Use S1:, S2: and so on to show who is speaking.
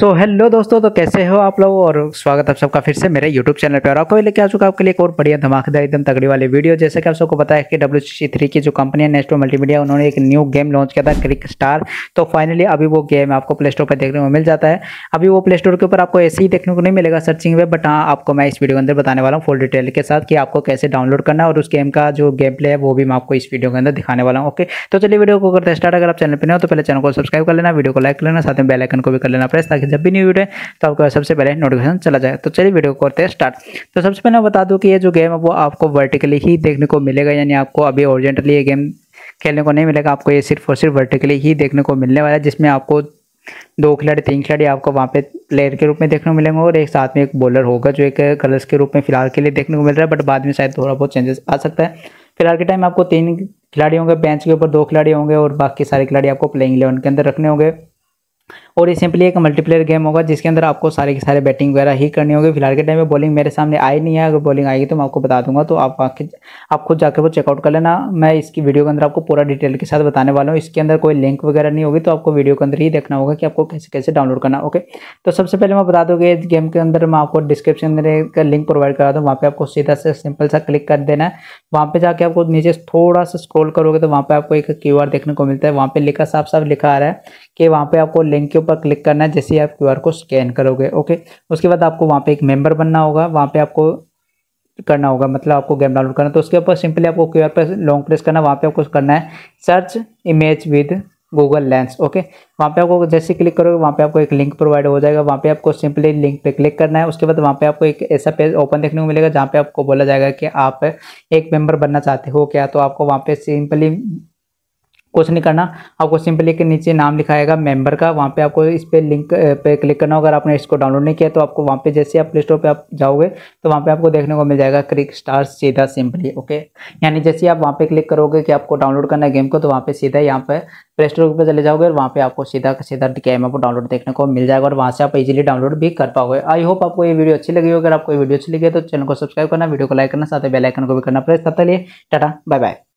S1: सो so, hello दोस्तों तो कैसे हो आप लोग और स्वागत आप सबका फिर से मेरे यूट्यूब चैनल पर और कोई लेके आ चुका आपके लिए एक और बढ़िया धमाकेदार एकदम तगड़ी वाली वीडियो जैसे कि आप सबको पता है कि डब्ल्यू थ्री की जो कंपनी है नेस्टो मल्टीमीडिया उन्होंने एक न्यू गेम लॉन्च किया था क्रिक स्टार तो फाइनली अभी वो गेम आपको प्ले स्टोर पर देखने को मिल जाता है अभी वो प्ले स्टोर के ऊपर आपको ऐसे ही देखने को नहीं मिलेगा सर्चिंग में बट हाँ आपको मैं इस वीडियो के अंदर बताने वाला हूँ फुल डिटेल के साथ कि आपको कैसे डाउनलोड करना और उस गेम का जो गेम प्ले है वो भी मैं आपको इस वीडियो के अंदर दिखाने वाला हूँ ओके तो चलिए वीडियो को करते स्टार्ट अगर आप चैनल पर नहीं हो तो पहले चैनल को सब्सक्राइब कर लेना वीडियो को लाइक कर लेना साथ में बेलाइकन को भी कर लेना प्रेस ताकि जब भी न्यू वीडियो है तो आपको सबसे पहले नोटिफिकेशन चला जाएगा तो चलिए वीडियो को करते हैं स्टार्ट तो सबसे पहले बता दूँ कि ये जो गेम है वो आपको वर्टिकली ही देखने को मिलेगा यानी आपको अभी ऑरिजेंटली ये गेम खेलने को नहीं मिलेगा आपको ये सिर्फ और सिर्फ वर्टिकली ही देखने को मिलने वाला है जिसमें आपको दो खिलाड़ी तीन खिलाड़ी आपको वहाँ पे प्लेयर के रूप में देखने को मिलेंगे और एक साथ में एक बॉलर होगा जो एक कलर्स के रूप में फिलहाल के लिए देखने को मिल रहा है बट बाद में शायद थोड़ा बहुत चेंजेस आ सकता है फिलहाल के टाइम आपको तीन खिलाड़ी होंगे बेंच के ऊपर दो खिलाड़ी होंगे और बाकी सारे खिलाड़ी आपको प्लेइंग इलेवन के अंदर रखने होंगे और ये सिंपली एक मल्टीप्लेयर गेम होगा जिसके अंदर आपको सारे के सारे बैटिंग वगैरह ही करनी होगी फिलहाल के टाइम में बॉलिंग मेरे सामने आई नहीं है अगर बॉलिंग आएगी तो मैं आपको बता दूंगा तो आप आके आप खुद जाकर वो चेकआउट कर लेना मैं इसकी वीडियो के अंदर आपको पूरा डिटेल के साथ बताने वाला हूँ इसके अंदर कोई लिंक वगैरह नहीं होगी तो आपको वीडियो के अंदर ही देखना होगा कि आपको कैसे कैसे डाउनलोड करना ओके तो सबसे पहले मैं बता दूँगी इस गेम के अंदर मैं आपको डिस्क्रिप्शन का एक लिंक प्रोवाइड करा दूँ वहाँ पर आपको सीधा से सिंपल सा क्लिक कर देना है वहाँ पर जाकर आपको नीचे थोड़ा सा स्क्रोल करोगे तो वहाँ पर आपको एक क्यू देखने को मिलता है वहाँ पर लिखा साफ साफ लिखा आ रहा है कि वहाँ पर आपको लिंक के ऊपर क्लिक करना है जैसे आप क्यू को स्कैन करोगे ओके उसके बाद आपको वहाँ पर एक मेम्बर बनना होगा वहाँ पर आपको करना होगा मतलब आपको गेम डाउनलोड करना तो उसके ऊपर सिंपली आपको क्यू पर लॉन्ग प्रेस करना वहाँ पर आपको करना है search image with Google lens okay वहाँ पे आपको जैसे क्लिक करोगे वहाँ पे आपको एक लिंक प्रोवाइड हो जाएगा वहाँ पे आपको सिंपली लिंक पे क्लिक करना है उसके बाद वहाँ पे आपको एक ऐसा पेज ओपन देखने को मिलेगा जहाँ पे आपको बोला जाएगा कि आप एक मेंबर बनना चाहते हो क्या तो आपको वहाँ पे सिंपली कुछ नहीं करना आपको सिंपली के नीचे नाम लिखाएगा मेंबर का वहाँ पे आपको इस पर लिंक पे क्लिक करना होगा अगर आपने इसको डाउनलोड नहीं किया तो आपको वहाँ पे जैसे आप प्ले स्टोर पर आप जाओगे तो वहाँ पे आपको देखने को मिल जाएगा क्रिक स्टार सीधा सिंपली ओके यानी जैसे आप वहाँ पे क्लिक करोगे कि आपको डाउनलोड करना है गेम को तो वहाँ पर सीधा यहाँ पर प्ले स्टोर पर चले जाओगे और वहाँ पर आपको सीधा सीधा गेम आपको डाउनलोड देखने को मिल जाएगा और वहाँ से आप इजिली डाउनलोड भी कर पाओगे आई होप आपको ये वीडियो अच्छी लगी हो अगर आपको वीडियो अच्छी लगी है तो चैनल को सब्सक्राइब करना वीडियो को लाइक करना साथ ही बेलाइकन को भी करना प्रेस तब तक लिए टाटा बाय बाय